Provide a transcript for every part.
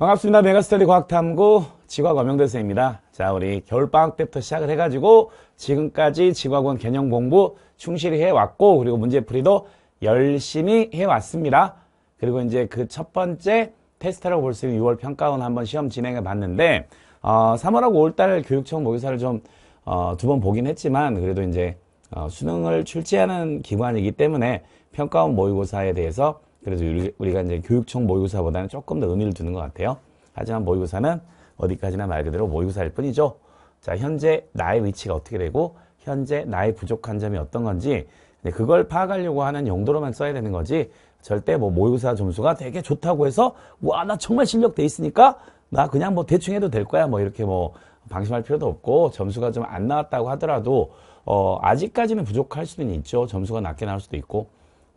반갑습니다. 메가스터디 과학탐구 지과 과명대생입니다. 자, 우리 겨울방학 때부터 시작을 해가지고 지금까지 지과학원 개념 공부 충실히 해왔고 그리고 문제풀이도 열심히 해왔습니다. 그리고 이제 그 첫 번째 테스트라고 볼 수 있는 6월 평가원 한번 시험 진행해 봤는데 어, 3월하고 5월달 교육청 모의사를 좀 두번 어, 보긴 했지만 그래도 이제 어, 수능을 출제하는 기관이기 때문에 평가원 모의고사에 대해서 그래서 우리가 이제 교육청 모의고사보다는 조금 더 의미를 두는 것 같아요. 하지만 모의고사는 어디까지나 말 그대로 모의고사일 뿐이죠. 자, 현재 나의 위치가 어떻게 되고 현재 나의 부족한 점이 어떤 건지 그걸 파악하려고 하는 용도로만 써야 되는 거지 절대 뭐 모의고사 점수가 되게 좋다고 해서 와 나 정말 실력 돼 있으니까 나 그냥 뭐 대충 해도 될 거야 뭐 이렇게 뭐 방심할 필요도 없고 점수가 좀 안 나왔다고 하더라도 어 아직까지는 부족할 수는 있죠 점수가 낮게 나올 수도 있고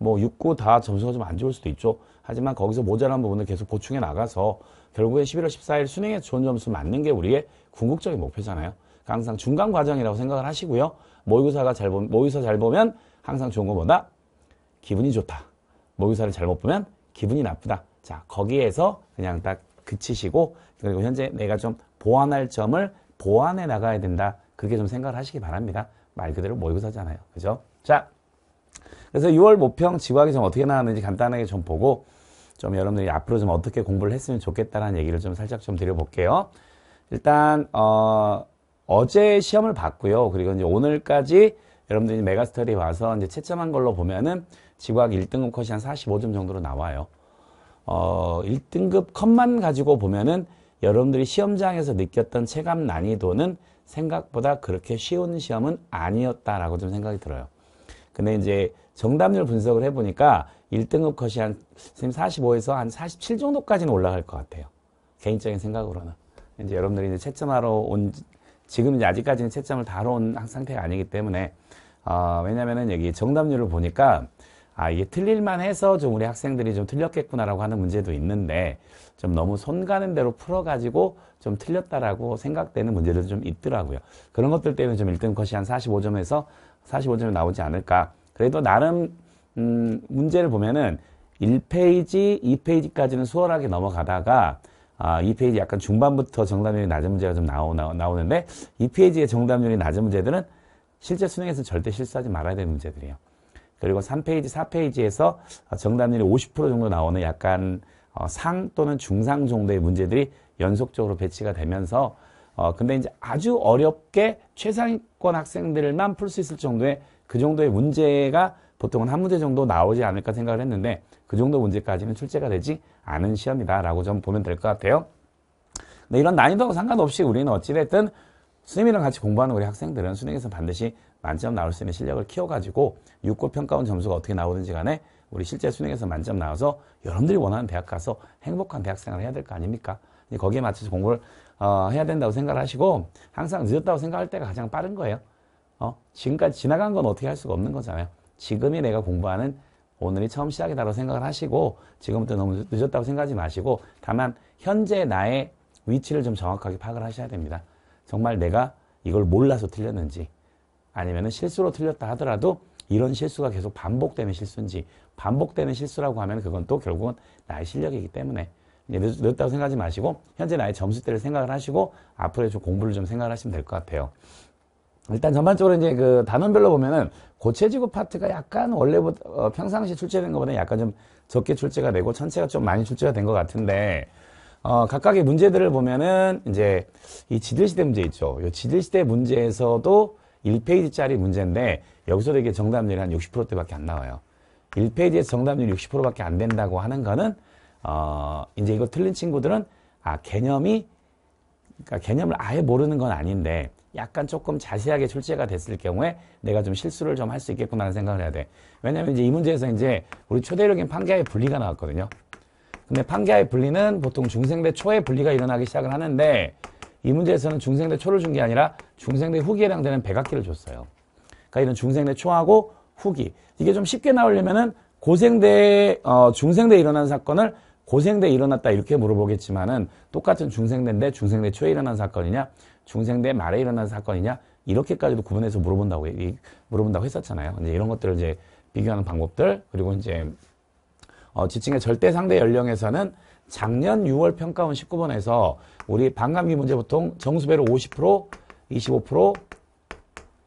뭐 6구 다 점수가 좀 안 좋을 수도 있죠. 하지만 거기서 모자란 부분을 계속 보충해 나가서 결국에 11월 14일 수능에 좋은 점수 맞는 게 우리의 궁극적인 목표잖아요. 그러니까 항상 중간 과정이라고 생각을 하시고요. 모의고사가 잘 보, 모의사 잘 보면 항상 좋은 것보다 기분이 좋다. 모의사를 잘못 보면 기분이 나쁘다. 자, 거기에서 그냥 딱 그치시고 그리고 현재 내가 좀 보완할 점을 보완해 나가야 된다. 그게 좀 생각을 하시기 바랍니다. 말 그대로 모의고사잖아요. 그죠? 자, 그래서 6월 모평 지구학이 좀 어떻게 나왔는지 간단하게 좀 보고 좀 여러분들이 앞으로 좀 어떻게 공부를 했으면 좋겠다라는 얘기를 좀 살짝 좀 드려볼게요. 일단 어, 어제 시험을 봤고요. 그리고 이제 오늘까지 여러분들이 메가스터리 와서 이제 채점한 걸로 보면은 지구학 1등급 컷이 한 45점 정도로 나와요. 어, 1등급 컷만 가지고 보면은 여러분들이 시험장에서 느꼈던 체감 난이도는 생각보다 그렇게 쉬운 시험은 아니었다라고 좀 생각이 들어요. 근데 이제 정답률 분석을 해보니까 1등급 컷이 한 45에서 한 47 정도까지는 올라갈 것 같아요. 개인적인 생각으로는. 이제 여러분들이 이제 채점하러 온, 지금 이제 아직까지는 채점을 다뤄 온 상태가 아니기 때문에, 어, 왜냐면은 여기 정답률을 보니까, 아, 이게 틀릴만 해서 좀 우리 학생들이 좀 틀렸겠구나라고 하는 문제도 있는데, 좀 너무 손 가는 대로 풀어가지고 좀 틀렸다라고 생각되는 문제들도 좀 있더라고요. 그런 것들 때문에 좀 1등 컷이 한 45점에서 45점이 나오지 않을까. 그래도 나름 음, 문제를 보면은 1페이지, 2페이지까지는 수월하게 넘어가다가 아, 2페이지 약간 중반부터 정답률이 낮은 문제가 좀 나오, 나오는데 2페이지의 정답률이 낮은 문제들은 실제 수능에서 절대 실수하지 말아야 되는 문제들이에요. 그리고 3페이지, 4페이지에서 정답률이 50% 정도 나오는 약간 어, 상 또는 중상 정도의 문제들이 연속적으로 배치가 되면서 어, 근데 이제 아주 어렵게 최상위권 학생들만 풀 수 있을 정도의 그 정도의 문제가 보통은 한 문제 정도 나오지 않을까 생각을 했는데 그 정도 문제까지는 출제가 되지 않은 시험이다 라고 좀 보면 될 것 같아요 근데 이런 난이도하고 상관없이 우리는 어찌됐든 선생님이랑 같이 공부하는 우리 학생들은 수능에서 반드시 만점 나올 수 있는 실력을 키워가지고 6고 평가원 점수가 어떻게 나오든지 간에 우리 실제 수능에서 만점 나와서 여러분들이 원하는 대학 가서 행복한 대학생활을 해야 될 거 아닙니까? 거기에 맞춰서 공부를 어, 해야 된다고 생각을 하시고 항상 늦었다고 생각할 때가 가장 빠른 거예요. 어? 지금까지 지나간 건 어떻게 할 수가 없는 거잖아요. 지금이 내가 공부하는 오늘이 처음 시작이다라고 생각을 하시고 지금부터 너무 늦었다고 생각하지 마시고 다만 현재 나의 위치를 좀 정확하게 파악을 하셔야 됩니다. 정말 내가 이걸 몰라서 틀렸는지 아니면 실수로 틀렸다 하더라도 이런 실수가 계속 반복되는 실수인지 반복되는 실수라고 하면 그건 또 결국은 나의 실력이기 때문에 늦었다고 생각하지 마시고 현재 나의 점수대를 생각을 하시고 앞으로의 좀 공부를 좀 생각을 하시면 될 것 같아요. 일단 전반적으로 이제 그 단원별로 보면은 고체 지구 파트가 약간 원래보다 어, 평상시 출제된 것보다 약간 좀 적게 출제가 되고 천체가좀 많이 출제가 된 것 같은데 어, 각각의 문제들을 보면은 이제 이 지들시대 문제 있죠. 이 지들시대 문제에서도 1페이지짜리 문제인데 여기서도 이게 정답률이 한 60%대밖에 안 나와요. 1페이지에서 정답률이 60%밖에 안 된다고 하는 거는 어, 이제 이거 틀린 친구들은 아 개념이 그러니까 개념을 아예 모르는 건 아닌데 약간 조금 자세하게 출제가 됐을 경우에 내가 좀 실수를 좀 할 수 있겠구나라는 생각을 해야 돼. 왜냐하면 이제 이 문제에서 이제 우리 초대력인 판기하의 분리가 나왔거든요. 근데 판기하의 분리는 보통 중생대 초에 분리가 일어나기 시작을 하는데 이 문제에서는 중생대 초를 준 게 아니라 중생대 후기에 해당되는 백악기를 줬어요. 그러니까 이런 중생대 초하고 후기 이게 좀 쉽게 나오려면은 고생대 어, 중생대에 일어난 사건을 고생대 일어났다 이렇게 물어보겠지만은 똑같은 중생대인데 중생대 초에 일어난 사건이냐 중생대 말에 일어난 사건이냐 이렇게까지도 구분해서 물어본다고 물어본다고 했었잖아요. 이제 이런 것들을 이제 비교하는 방법들 그리고 이제 어, 지칭의 절대 상대 연령에서는 작년 6월 평가원 19번에서 우리 반감기 문제 보통 정수배로 50% 25%,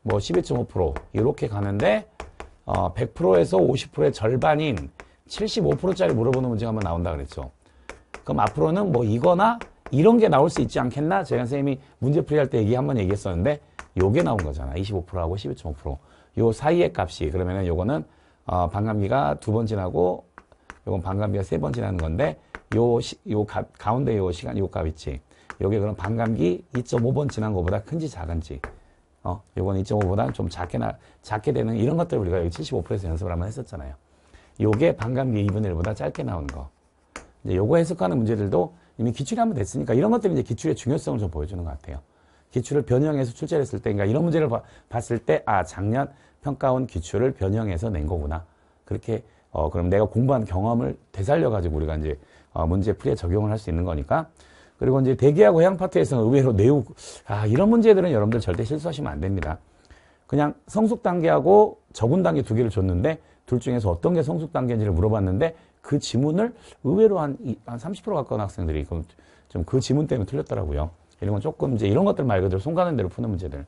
뭐 12.5% 이렇게 가는데 어, 100%에서 50%의 절반인 75%짜리 물어보는 문제가 한번 나온다 그랬죠. 그럼 앞으로는 뭐 이거나 이런 게 나올 수 있지 않겠나? 제가 선생님이 문제풀이 할때 얘기 한번 얘기했었는데 요게 나온 거잖아. 25%하고 12.5%요 사이의 값이 그러면은 요거는 어, 반감기가 두 번 지나고 요건 반감기가 세 번 지나는 건데 요, 시, 요 값, 가운데 요 시간, 요 값 있지. 요게 그럼 반감기 2.5번 지난 것보다 큰지 작은지. 어, 요건 2.5보다 좀 작게 나, 작게 되는 이런 것들 우리가 75%에서 연습을 한번 했었잖아요. 요게 반감기 2분의 1보다 짧게 나온 거. 이제 요거 해석하는 문제들도 이미 기출이 한번 됐으니까 이런 것들이 이제 기출의 중요성을 좀 보여주는 것 같아요. 기출을 변형해서 출제를 했을 때, 그러니까 이런 문제를 봐, 봤을 때, 아, 작년 평가원 기출을 변형해서 낸 거구나. 그렇게, 어, 그럼 내가 공부한 경험을 되살려가지고 우리가 이제, 어, 문제 풀이에 적용을 할 수 있는 거니까. 그리고 이제 대기하고 해양 파트에서는 의외로 매우, 아, 이런 문제들은 여러분들 절대 실수하시면 안 됩니다. 그냥 성숙 단계하고 적응 단계 두 개를 줬는데 둘 중에서 어떤 게 성숙 단계인지를 물어봤는데 그 지문을 의외로 한, 한30% 가까운 학생들이 좀 그 지문 때문에 틀렸더라고요. 이런 건 조금 이제 이런 것들 말 그대로 손 가는 대로 푸는 문제들.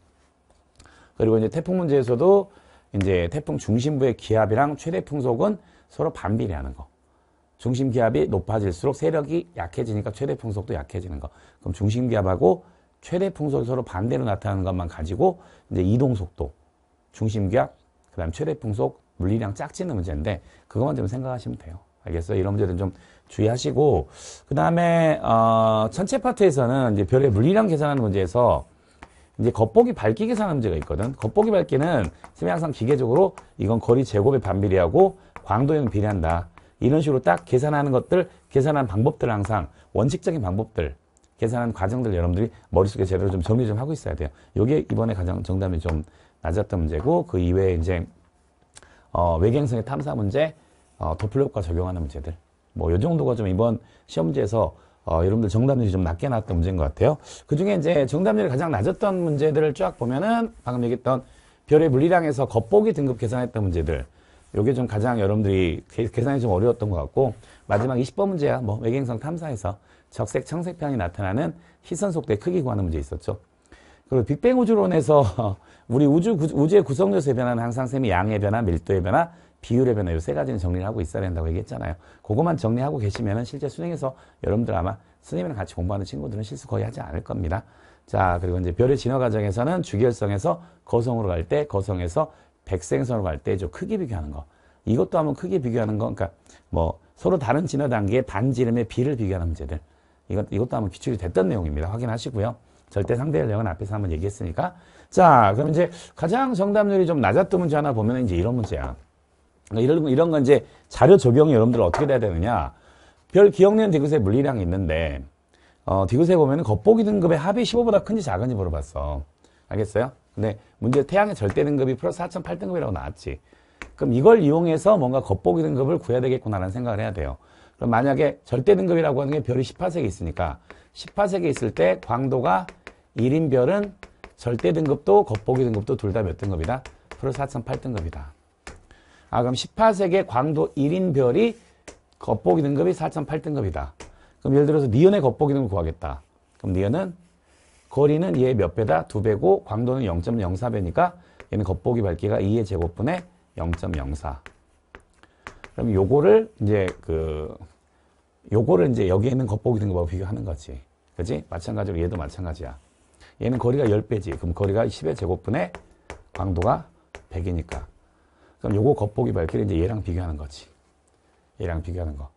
그리고 이제 태풍 문제에서도 이제 태풍 중심부의 기압이랑 최대 풍속은 서로 반비례하는 거. 중심 기압이 높아질수록 세력이 약해지니까 최대 풍속도 약해지는 거. 그럼 중심 기압하고 최대 풍속이 서로 반대로 나타나는 것만 가지고 이제 이동 속도, 중심 기압, 그다음 최대 풍속, 물리량 짝지는 문제인데 그것만 좀 생각하시면 돼요. 알겠어요? 이런 문제는좀 주의하시고 그 다음에 어, 전체 파트에서는 이제 별의 물리량 계산하는 문제에서 이제 겉보기 밝기 계산하는 문제가 있거든. 겉보기 밝기는 쌤이 항상 기계적으로 이건 거리 제곱에 반비례하고 광도에 비례한다. 이런 식으로 딱 계산하는 것들, 계산하는 방법들 항상 원칙적인 방법들 계산하는 과정들 여러분들이 머릿속에 제대로 좀 정리 좀 하고 있어야 돼요. 이게 이번에 가장 정답이 좀 낮았던 문제고 그 이외에 이제 어, 외계행성의 탐사 문제, 어, 도플러 효과 적용하는 문제들. 뭐, 요 정도가 좀 이번 시험지에서 어, 여러분들 정답률이 좀 낮게 나왔던 문제인 것 같아요. 그 중에 이제 정답률이 가장 낮았던 문제들을 쫙 보면은 방금 얘기했던 별의 물리량에서 겉보기 등급 계산했던 문제들. 요게 좀 가장 여러분들이 계산이 좀 어려웠던 것 같고 마지막 20번 문제야 뭐 외계행성 탐사에서 적색 청색편이 나타나는 희선속대 크기 구하는 문제 있었죠. 그리고 빅뱅 우주론에서 우리 우주, 우주의 구성요소의 변화는 항상 쌤이 양의 변화, 밀도의 변화, 비율의 변화 요 세 가지는 정리를 하고 있어야 된다고 얘기했잖아요. 그것만 정리하고 계시면 은 실제 수능에서 여러분들 아마 선생님이랑 같이 공부하는 친구들은 실수 거의 하지 않을 겁니다. 자 그리고 이제 별의 진화 과정에서는 주결성에서 거성으로 갈 때 거성에서 백생선으로 갈 때 좀 크기 비교하는 거 이것도 한번 크게 비교하는 거 그러니까 뭐 서로 다른 진화 단계의 반지름의 비를 비교하는 문제들 이것, 이것도 한번 기출이 됐던 내용입니다. 확인하시고요. 절대 상대내용은 앞에서 한번 얘기했으니까 자, 그럼 이제 가장 정답률이 좀 낮았던 문제 하나 보면 이제 이런 문제야. 그러니까 이런, 이런 건 이제 자료 적용이 여러분들 어떻게 돼야 되느냐. 별 기억내는 디귿의 물리량이 있는데, 어, 디귿에 보면 겉보기 등급의 합이 15보다 큰지 작은지 물어봤어. 알겠어요? 근데 문제 태양의 절대 등급이 플러스 4.8등급이라고 나왔지. 그럼 이걸 이용해서 뭔가 겉보기 등급을 구해야 되겠구나라는 생각을 해야 돼요. 그럼 만약에 절대 등급이라고 하는 게 별이 18색이 있으니까 18색이 있을 때 광도가 1인 별은 절대 등급도 겉보기 등급도 둘 다 몇 등급이다? 플러스 4.8등급이다. 아 그럼 1 8세기 광도 1인 별이 겉보기 등급이 4.8등급이다. 그럼 예를 들어서 니은의 겉보기 등급 을 구하겠다. 그럼 니은은 거리는 얘 몇 배다? 두배고 광도는 0.04배니까 얘는 겉보기 밝기가 2의 제곱분의 0.04. 그럼 요거를 이제 그 요거를 이제 여기 에 있는 겉보기 등급하고 비교하는 거지. 그지 마찬가지로 얘도 마찬가지야. 얘는 거리가 10배지. 그럼 거리가 10의 제곱분의 광도가 100이니까. 그럼 요거 겉보기 밝기를 이제 얘랑 비교하는 거지. 얘랑 비교하는 거.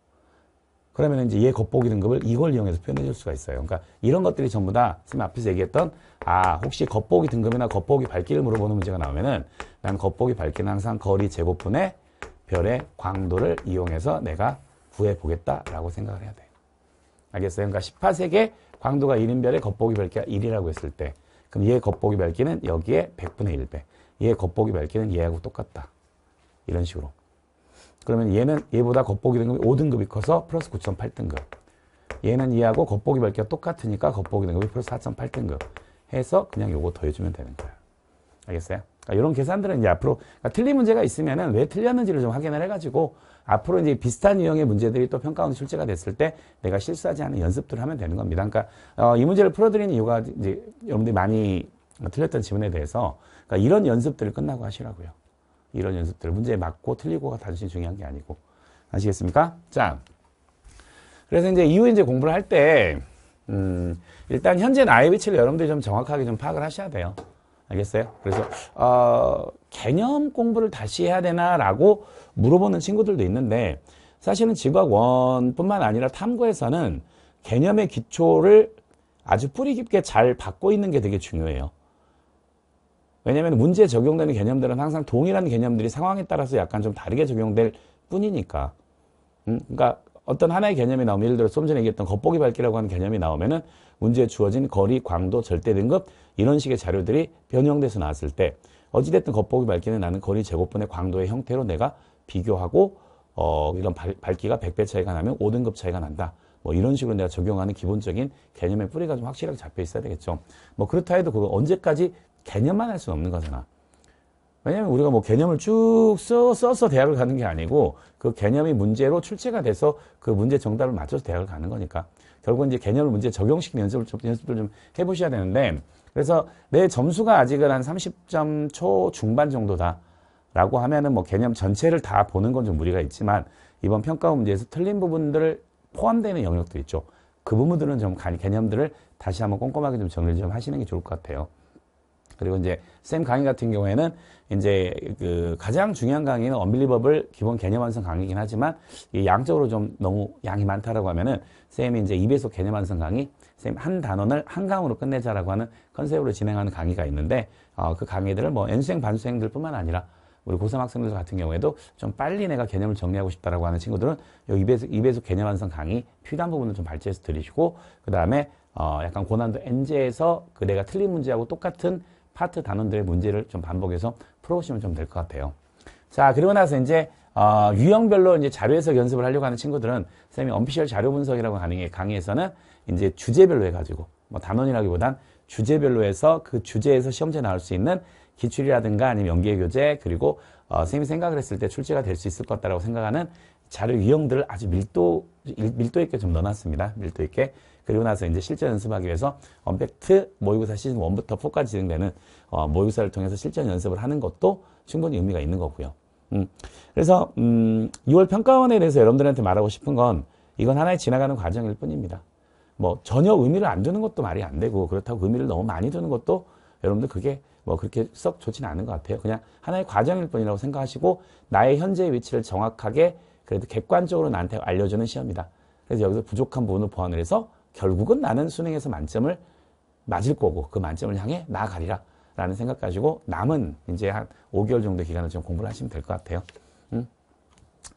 그러면 이제 얘 겉보기 등급을 이걸 이용해서 표현해 줄 수가 있어요. 그러니까 이런 것들이 전부 다 선생님 앞에서 얘기했던 아 혹시 겉보기 등급이나 겉보기 밝기를 물어보는 문제가 나오면은 난 겉보기 밝기는 항상 거리 제곱분의 별의 광도를 이용해서 내가 구해보겠다라고 생각을 해야 돼요. 알겠어요? 그러니까 18색의 광도가 1인별의 겉보기 밝기가 1이라고 했을 때 그럼 얘 겉보기 밝기는 여기에 100분의 1배 얘 겉보기 밝기는 얘하고 똑같다. 이런 식으로. 그러면 얘는 얘보다 겉보기 등급이 5등급이 커서 플러스 9.8등급 얘는 얘하고 겉보기 밝기가 똑같으니까 겉보기 등급이 플러스 4.8등급 해서 그냥 요거 더해주면 되는 거예요. 알겠어요? 그러니까 이런 계산들은 이제 앞으로 그러니까 틀린 문제가 있으면은 왜 틀렸는지를 좀 확인을 해가지고 앞으로 이제 비슷한 유형의 문제들이 또 평가원에 출제가 됐을 때 내가 실수하지 않은 연습들을 하면 되는 겁니다. 그러니까 어, 이 문제를 풀어드리는 이유가 이제 여러분들이 많이 틀렸던 지문에 대해서 그러니까 이런 연습들을 끝나고 하시라고요. 이런 연습들 문제 맞고 틀리고가 단순히 중요한 게 아니고 아시겠습니까? 자, 그래서 이제 이후에 이제 공부를 할 때, 음, 일단 현재 나의 위치를 여러분들이 좀 정확하게 좀 파악을 하셔야 돼요. 알겠어요? 그래서 어, 개념 공부를 다시 해야 되나라고 물어보는 친구들도 있는데 사실은 지각원뿐만 아니라 탐구에서는 개념의 기초를 아주 뿌리 깊게 잘 받고 있는 게 되게 중요해요. 왜냐하면 문제에 적용되는 개념들은 항상 동일한 개념들이 상황에 따라서 약간 좀 다르게 적용될 뿐이니까. 음, 그러니까 어떤 하나의 개념이 나오면 예를 들어 좀 전에 얘기했던 겉보기 밝기라고 하는 개념이 나오면은 문제에 주어진 거리, 광도, 절대 등급 이런 식의 자료들이 변형돼서 나왔을 때 어찌됐든 겉보기 밝기는 나는 거리 제곱분의 광도의 형태로 내가 비교하고 어, 이런 발, 밝기가 100배 차이가 나면 5등급 차이가 난다. 뭐 이런 식으로 내가 적용하는 기본적인 개념의 뿌리가 좀 확실하게 잡혀 있어야 되겠죠. 뭐 그렇다 해도 그거 언제까지 개념만 할 수는 없는 거잖아. 왜냐하면 우리가 뭐 개념을 쭉 써, 써서 대학을 가는 게 아니고 그 개념이 문제로 출제가 돼서 그 문제 정답을 맞춰서 대학을 가는 거니까 결국은 이제 개념을 문제 적용시키는 연습을 좀, 연습을 좀 해보셔야 되는데 그래서 내 점수가 아직은 한 30점 초 중반 정도다 라고 하면은 뭐 개념 전체를 다 보는 건 좀 무리가 있지만 이번 평가 문제에서 틀린 부분들을 포함되는 영역도 있죠. 그 부분들은 좀 개념들을 다시 한번 꼼꼼하게 좀 정리를 좀 하시는 게 좋을 것 같아요. 그리고 이제 쌤 강의 같은 경우에는 이제 그 가장 중요한 강의는 언빌리버블 기본 개념 완성 강의이긴 하지만 양적으로 좀 너무 양이 많다라고 하면은 쌤이 이제 2배속 개념 완성 강의 쌤 한 단원을 한 강으로 끝내자라고 하는 컨셉으로 진행하는 강의가 있는데 어, 그 강의들을 뭐 n 수생 반수생들 뿐만 아니라 우리 고3 학생들 같은 경우에도 좀 빨리 내가 개념을 정리하고 싶다라고 하는 친구들은 이 2배속, 2배속 개념 완성 강의 필요한 부분을 좀 발췌해서 들으시고 그 다음에 어, 약간 고난도 n 제에서그 내가 틀린 문제하고 똑같은 파트 단원들의 문제를 좀 반복해서 풀어보시면 좀 될 것 같아요. 자, 그리고 나서 이제 어, 유형별로 이제 자료 에서 연습을 하려고 하는 친구들은 선생님이 언피셜 자료 분석이라고 하는 게 강의에서는 이제 주제별로 해가지고 뭐 단원이라기보단 주제별로 해서 그 주제에서 시험제 나올 수 있는 기출이라든가 아니면 연계 교재 그리고 어, 선생님이 생각을 했을 때 출제가 될 수 있을 것 같다라고 생각하는 자료 유형들을 아주 밀도 밀도 있게 좀 넣어놨습니다. 밀도 있게 그리고 나서 이제 실전 연습하기 위해서 언팩트 모의고사 시즌 1부터 4까지 진행되는 어, 모의고사를 통해서 실전 연습을 하는 것도 충분히 의미가 있는 거고요. 음, 그래서 음, 6월 평가원에 대해서 여러분들한테 말하고 싶은 건 이건 하나의 지나가는 과정일 뿐입니다. 뭐 전혀 의미를 안 두는 것도 말이 안 되고 그렇다고 의미를 너무 많이 두는 것도 여러분들 그게 뭐 그렇게 썩 좋지는 않은 것 같아요. 그냥 하나의 과정일 뿐이라고 생각하시고 나의 현재의 위치를 정확하게 그래도 객관적으로 나한테 알려주는 시험이다. 그래서 여기서 부족한 부분을 보완을 해서 결국은 나는 수능에서 만점을 맞을 거고 그 만점을 향해 나아가리라 라는 생각 가지고 남은 이제 한 5개월 정도 기간을 좀 공부를 하시면 될 것 같아요. 음?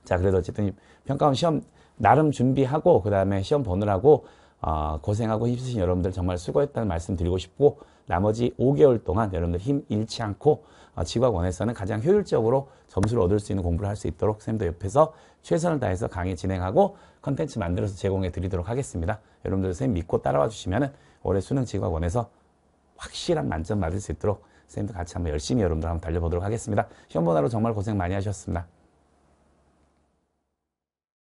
자, 그래도 어쨌든 평가원 시험 나름 준비하고 그 다음에 시험 보느라고 어, 고생하고 힘쓰신 여러분들 정말 수고했다는 말씀 드리고 싶고 나머지 5개월 동안 여러분들 힘 잃지 않고 어, 지각원에서는 가장 효율적으로 점수를 얻을 수 있는 공부를 할 수 있도록 쌤도 옆에서 최선을 다해서 강의 진행하고 컨텐츠 만들어서 제공해 드리도록 하겠습니다. 여러분들 선생님 믿고 따라와 주시면 올해 수능 지각원에서 확실한 만점 받을수 있도록 선생님도 같이 한번 열심히 여러분들 한번 달려보도록 하겠습니다. 시험 보나로 정말 고생 많이 하셨습니다.